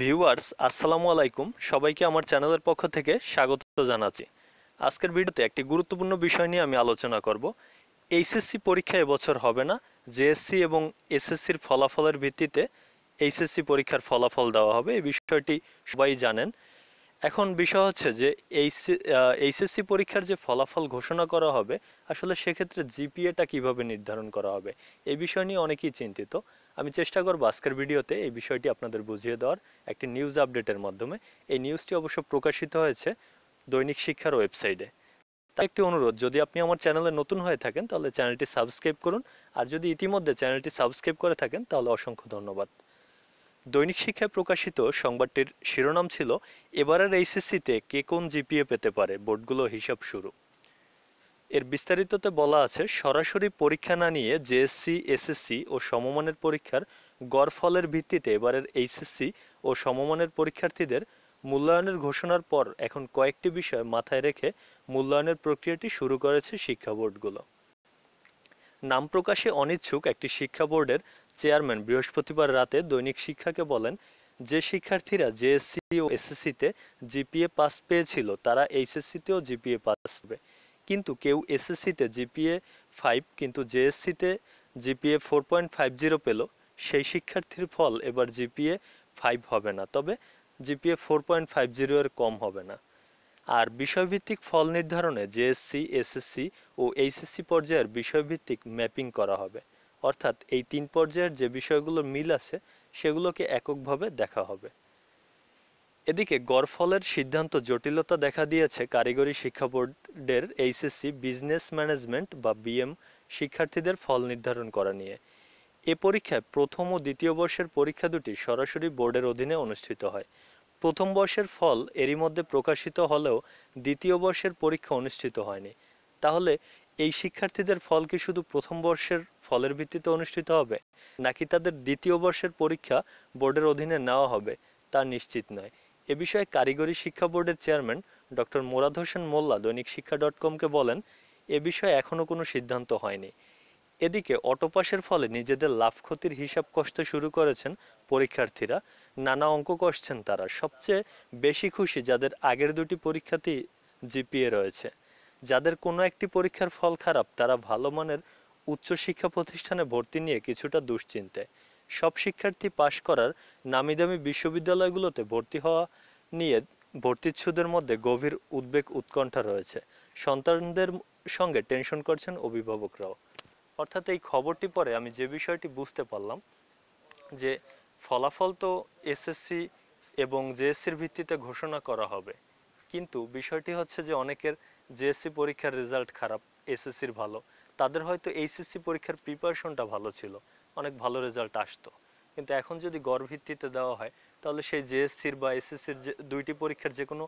viewers আসসালামু আলাইকুম সবাইকে আমার চ্যানেলের পক্ষ থেকে স্বাগত জানাচ্ছি আজকের ভিডিওতে একটি গুরুত্বপূর্ণ বিষয় নিয়ে আমি আলোচনা করব এইচএসসি পরীক্ষা এবছর হবে না জেএসসি এবং এসএসসির ফলাফলের ভিত্তিতে এইচএসসি পরীক্ষার ফলাফল দেওয়া হবে এই বিষয়টি সবাই জানেন এখন বিষয় হচ্ছে যে এইচএসসি পরীক্ষার যে ফলাফল ঘোষণা করা হবে আসলে সেক্ষেত্রে জিপিএটা কিভাবে নির্ধারণ করা হবে এই বিষয় নিয়ে অনেকেই চিন্তিত আমি চেষ্টা করবো আজকের ভিডিওতে এই বিষয়টি আপনাদের বুঝিয়ে দেওয়ার একটি নিউজ আপডেটের মাধ্যমে এই নিউজটি অবশ্য প্রকাশিত হয়েছে দৈনিক শিক্ষার ওয়েবসাইটে তা একটি অনুরোধ যদি আপনি আমার চ্যানেলে নতুন হয়ে থাকেন তাহলে চ্যানেলটি সাবস্ক্রাইব করুন আর যদি ইতিমধ্যে চ্যানেলটি সাবস্ক্রাইব করে থাকেন তাহলে অসংখ্য ধন্যবাদ দৈনিক শিক্ষায় প্রকাশিত সংবাদটির শিরোনাম ছিল এবারের এইচএসসিতে কে কোন জিপিএ পেতে পারে বোর্ডগুলো হিসাব শুরু এর বিস্তারিততে বলা আছে সরাসরি পরীক্ষা না নিয়ে জেএসসি এসএসসি ও সমমানের পরীক্ষার গড় ফলের ভিত্তিতে এবারের এইচএসসি ও সমমানের পরীক্ষার্থীদের মূল্যায়নের ঘোষণার পর এখন কয়েকটি বিষয় মাথায় রেখে মূল্যায়নের প্রক্রিয়াটি শুরু করেছে শিক্ষা বোর্ডগুলো নাম প্রকাশে অনিচ্ছুক একটি শিক্ষা বোর্ডের চেয়ারম্যান বৃহস্পতিবার রাতে দৈনিক শিক্ষাকে বলেন যে শিক্ষার্থীরা জেএসসি ও এসএসসিতে জিপিএ পাস পেয়েছিল তারা এইচএসসিতেও জিপিএ পাস পাবে কিন্তু কেউ এসএসসিতে জিপিএ ফাইভ কিন্তু জেএসসিতে GPA four point five zero পেল সেই শিক্ষার্থীর ফল এবার জিপিএ ফাইভ হবে না তবে GPA four point five zero এর কম হবে না আর বিষয়ভিত্তিক ফল নির্ধারণে জেএসসি এসএসসি ও এইচএসসি পর্যায়ের বিষয়ভিত্তিক ম্যাপিং করা হবে অর্থাৎ এই তিন পর্যায়ের যে বিষয়গুলোর মিল আছে সেগুলোকে এককভাবে দেখা হবে এদিকে গড়ফলের সিদ্ধান্ত জটিলতা দেখা দিয়েছে কারিগরি শিক্ষা বোর্ডের এইচএসসি বিজনেস ম্যানেজমেন্ট বা বিএম শিক্ষার্থীদের ফল নির্ধারণ করা নিয়ে এ পরীক্ষায় প্রথম ও দ্বিতীয় বর্ষের পরীক্ষা দুটি সরাসরি বোর্ডের অধীনে অনুষ্ঠিত হয় প্রথম বর্ষের ফল এরই মধ্যে প্রকাশিত হলেও দ্বিতীয় বর্ষের পরীক্ষা অনুষ্ঠিত হয়নি তাহলে এই শিক্ষার্থীদের ফল কি শুধু প্রথম বর্ষের ফলের ভিত্তিতে অনুষ্ঠিত হবে নাকি তাদের দ্বিতীয় বর্ষের পরীক্ষা বোর্ডের অধীনে নেওয়া হবে তা নিশ্চিত নয় এ বিষয়ে কারিগরি শিক্ষা বোর্ডের chairman doctor Morad Hossain Mollah Dainik Shiksha dot কমকে বলেন এ বিষয়ে এখনও কোনো সিদ্ধান্ত হয়নি এদিকে অটোপাসের ফলে নিজেদের লাভ ক্ষতির হিসাব কষতে শুরু করেছেন পরীক্ষার্থীরা নানা অঙ্ক কষছেন তারা সবচেয়ে বেশি খুশি যাদের আগের দুটি পরীক্ষাতেই জিপিএ রয়েছে যাদের কোনো একটি পরীক্ষার ফল খারাপ তারা ভালো মানের উচ্চশিক্ষা প্রতিষ্ঠানে ভর্তি নিয়ে কিছুটা দুশ্চিন্তায় সব শিক্ষার্থী পাশ করার নামি দামি বিশ্ববিদ্যালয়গুলোতে ভর্তি হওয়া নিয়ে ভর্তিচ্ছুদের মধ্যে গভীর উদ্বেগ উৎকণ্ঠা রয়েছে সন্তানদের সঙ্গে টেনশন করছেন অভিভাবকরাও অর্থাৎ এই খবরটি পরে আমি যে বিষয়টি বুঝতে পারলাম যে ফলাফল তো এসএসসি এবং জেএসসির ভিত্তিতে ঘোষণা করা হবে কিন্তু বিষয়টি হচ্ছে যে অনেকের জেএসসি পরীক্ষার রেজাল্ট খারাপ এসএসসির ভালো তাদের হয়তো এইচএসসি পরীক্ষার প্রিপারেশনটা ভালো ছিল অনেক ভালো রেজাল্ট আসতো কিন্তু এখন যদি গড় ভিত্তিতে দেওয়া হয় তাহলে সেই জেএসসির বা এসএসসির যে দুইটি পরীক্ষার যে কোনো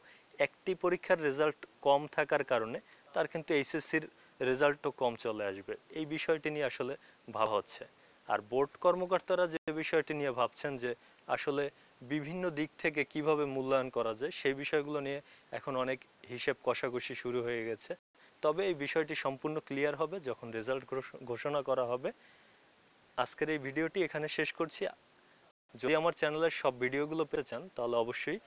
একটি পরীক্ষার রেজাল্ট কম থাকার কারণে তার কিন্তু এইচএসসির রেজাল্টও কম চলে আসবে এই বিষয়টি নিয়ে আসলে ভাবা হচ্ছে আর বোর্ড কর্মকর্তারা যে বিষয়টি নিয়ে ভাবছেন যে আসলে বিভিন্ন দিক থেকে কিভাবে মূল্যায়ন করা যায় সেই বিষয়গুলো নিয়ে এখন অনেক হিসেব কষাকষি শুরু হয়ে গেছে তবে এই বিষয়টি সম্পূর্ণ ক্লিয়ার হবে যখন রেজাল্ট ঘোষণা করা হবে আজকের এই ভিডিওটি এখানে শেষ করছি যদি আমার চ্যানেলের সব ভিডিওগুলো পেতে চান তাহলে অবশ্যই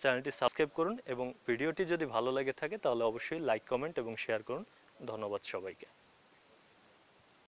চ্যানেলটি সাবস্ক্রাইব করুন এবং ভিডিওটি যদি ভালো লাগে থাকে তাহলে অবশ্যই লাইক কমেন্ট এবং শেয়ার করুন ধন্যবাদ সবাইকে